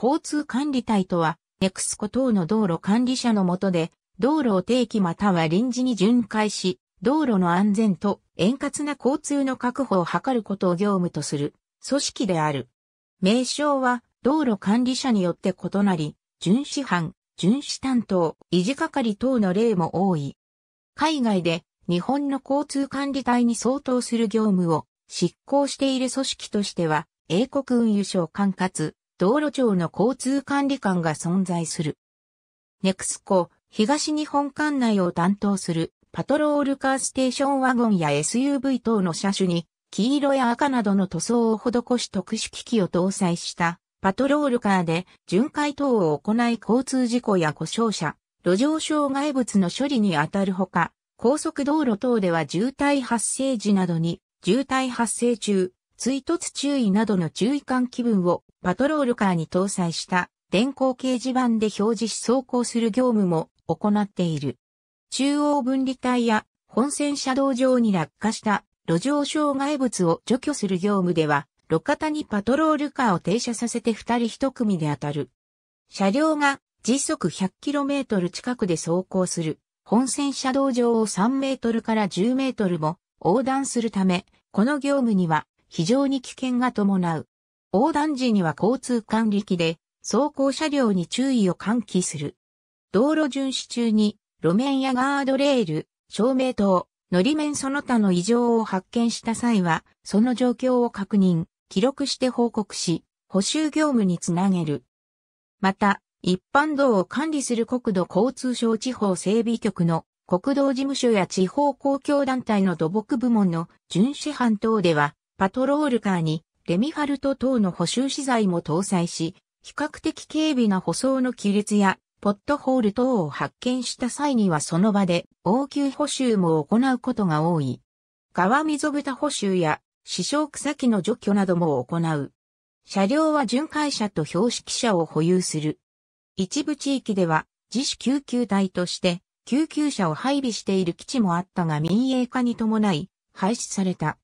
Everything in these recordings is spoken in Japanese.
交通管理隊とは、ネクスコ等の道路管理者のもとで、道路を定期または臨時に巡回し、道路の安全と円滑な交通の確保を図ることを業務とする組織である。名称は道路管理者によって異なり、巡視班、巡視担当、維持係等の例も多い。海外で日本の交通管理隊に相当する業務を執行している組織としては、英国運輸省管轄、道路庁の交通管理官が存在する。ネクスコ、東日本管内を担当するパトロールカーステーションワゴンや SUV 等の車種に黄色や赤などの塗装を施し特殊機器を搭載したパトロールカーで巡回等を行い交通事故や故障者、路上障害物の処理に当たるほか、高速道路等では渋滞発生時などに渋滞発生中、追突注意などの注意喚起文をパトロールカーに搭載した電光掲示板で表示し走行する業務も行っている。中央分離帯や本線車道上に落下した路上障害物を除去する業務では、路肩にパトロールカーを停車させて二人一組で当たる。車両が時速 100km 近くで走行する本線車道上を3メートルから10メートルも横断するため、この業務には非常に危険が伴う。横断時には交通管理機で、走行車両に注意を喚起する。道路巡視中に、路面やガードレール、照明灯、のり面その他の異常を発見した際は、その状況を確認、記録して報告し、補修業務につなげる。また、一般道を管理する国土交通省地方整備局の国道事務所や地方公共団体の土木部門の巡視班等では、パトロールカーにレミファルト等の補修資材も搭載し、比較的軽微な舗装の亀裂やポットホール等を発見した際にはその場で応急補修も行うことが多い。川溝蓋補修や支障草木の除去なども行う。車両は巡回車と標識車を保有する。一部地域では自主救急隊として救急車を配備している基地もあったが民営化に伴い廃止された。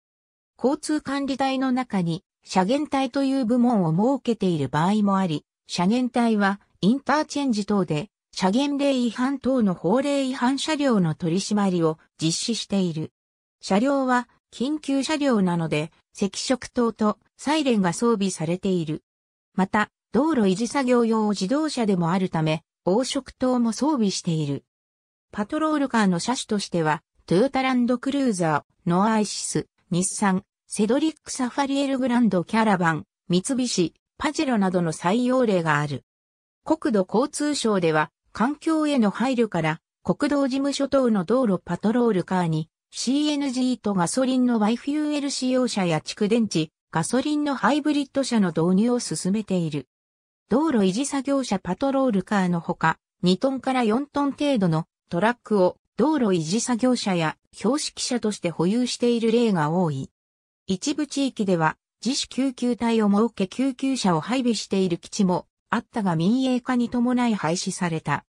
交通管理台の中に車限帯という部門を設けている場合もあり、車限帯はインターチェンジ等で車限令違反等の法令違反車両の取り締まりを実施している。車両は緊急車両なので、赤色灯とサイレンが装備されている。また、道路維持作業用自動車でもあるため、黄色灯も装備している。パトロールカーの車種としては、トヨタランドクルーザー、ノアイシス、日産、セドリック・サファリエル・グランド・キャラバン、三菱、パジェロなどの採用例がある。国土交通省では、環境への配慮から、国道事務所等の道路パトロールカーに、CNG とガソリンのバイフューエル使用車や蓄電池、ガソリンのハイブリッド車の導入を進めている。道路維持作業車パトロールカーのほか、2トンから4トン程度のトラックを道路維持作業車や標識車として保有している例が多い。一部地域では自主救急隊を設け救急車を配備している基地もあったが民営化に伴い廃止された。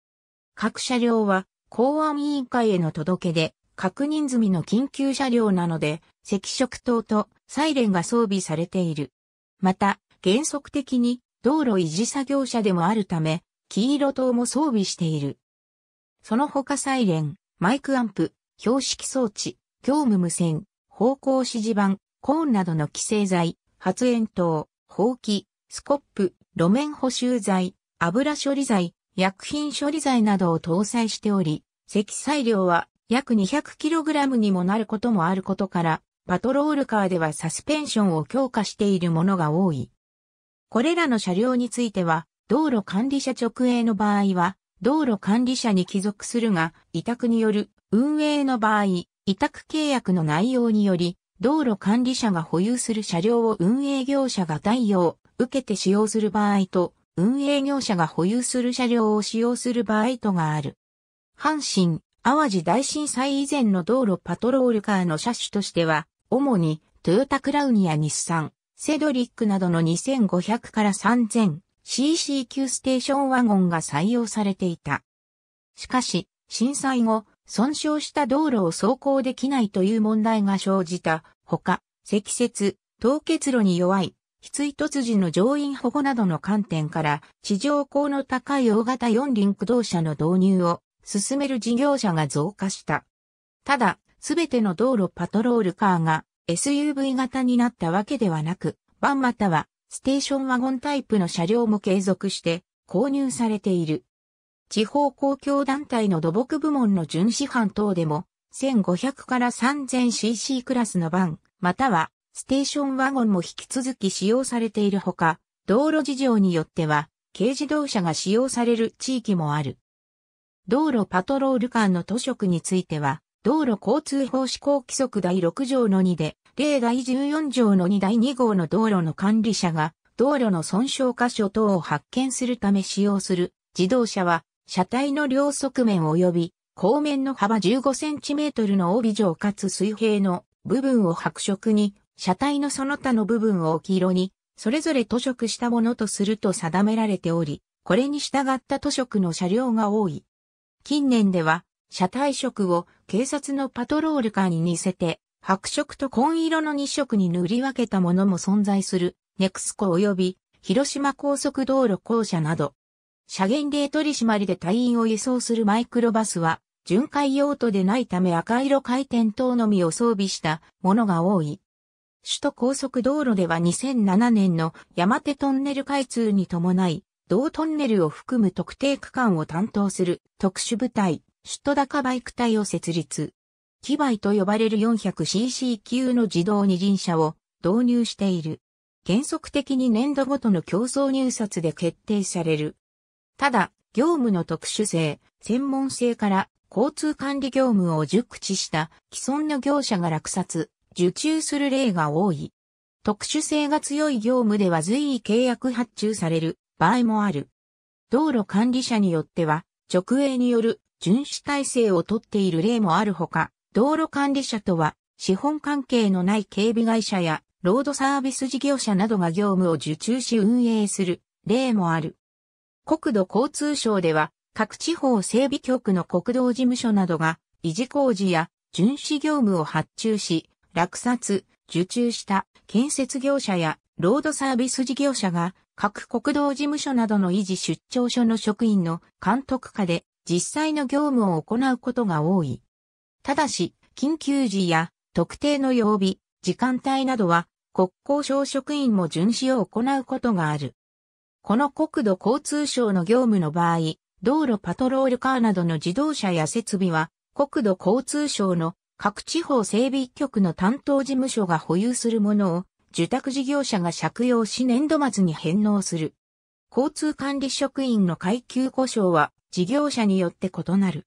各車両は公安委員会への届けで確認済みの緊急車両なので赤色灯とサイレンが装備されている。また原則的に道路維持作業車でもあるため黄色灯も装備している。その他サイレン、マイクアンプ、標識装置、業務無線、方向指示板、コーンなどの寄生剤、発煙筒、ほうき、スコップ、路面補修剤、油処理剤、薬品処理剤などを搭載しており、積載量は約 200kg にもなることもあることから、パトロールカーではサスペンションを強化しているものが多い。これらの車両については、道路管理者直営の場合は、道路管理者に帰属するが、委託による運営の場合、委託契約の内容により、道路管理者が保有する車両を運営業者が対応、受けて使用する場合と、運営業者が保有する車両を使用する場合とがある。阪神、淡路大震災以前の道路パトロールカーの車種としては、主にトヨタクラウニア日産、セドリックなどの2500から 3000cc 級ステーションワゴンが採用されていた。しかし、震災後、損傷した道路を走行できないという問題が生じたほか、積雪、凍結路に弱い、非追突時の乗員保護などの観点から、地上高の高い大型四輪駆動車の導入を進める事業者が増加した。ただ、すべての道路パトロールカーが SUV 型になったわけではなく、バンまたはステーションワゴンタイプの車両も継続して購入されている。地方公共団体の土木部門の巡視班等でも、1500から 3000cc クラスのバン、またはステーションワゴンも引き続き使用されているほか、道路事情によっては、軽自動車が使用される地域もある。道路パトロール間の図職については、道路交通法施行規則第6条の2で、例第14条の2第2号の道路の管理者が、道路の損傷箇所等を発見するため使用する自動車は、車体の両側面及び後面の幅1 5トルの帯状かつ水平の部分を白色に、車体のその他の部分を黄色に、それぞれ塗色したものとすると定められており、これに従った塗色の車両が多い。近年では、車体色を警察のパトロールカーに似せて、白色と紺色の2色に塗り分けたものも存在する、ネクスコ及び広島高速道路公社など、車限令取締りで隊員を輸送するマイクロバスは、巡回用途でないため赤色回転灯のみを装備したものが多い。首都高速道路では2007年の山手トンネル開通に伴い、同トンネルを含む特定区間を担当する特殊部隊、首都高バイク隊を設立。機売と呼ばれる 400cc 級の自動二輪車を導入している。原則的に年度ごとの競争入札で決定される。ただ、業務の特殊性、専門性から交通管理業務を熟知した既存の業者が落札、受注する例が多い。特殊性が強い業務では随意契約発注される場合もある。道路管理者によっては、直営による巡視体制をとっている例もあるほか、道路管理者とは、資本関係のない警備会社や、ロードサービス事業者などが業務を受注し運営する例もある。国土交通省では、各地方整備局の国道事務所などが、維持工事や巡視業務を発注し、落札、受注した建設業者やロードサービス事業者が各国道事務所などの維持出張所の職員の監督下で実際の業務を行うことが多い。ただし、緊急時や特定の曜日、時間帯などは国交省職員も巡視を行うことがある。この国土交通省の業務の場合、道路パトロールカーなどの自動車や設備は、国土交通省の各地方整備局の担当事務所が保有するものを、受託事業者が借用し年度末に返納する。交通管理職員の階級故障は事業者によって異なる。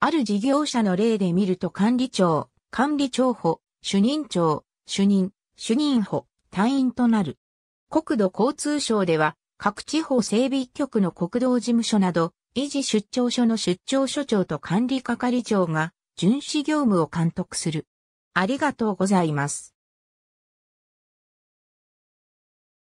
ある事業者の例で見ると管理庁、管理庁補、主任庁、主任、主任補、隊員となる。国土交通省では各地方整備局の国道事務所など、維持出張所の出張所長と管理係長が、巡視業務を監督する。ありがとうございます。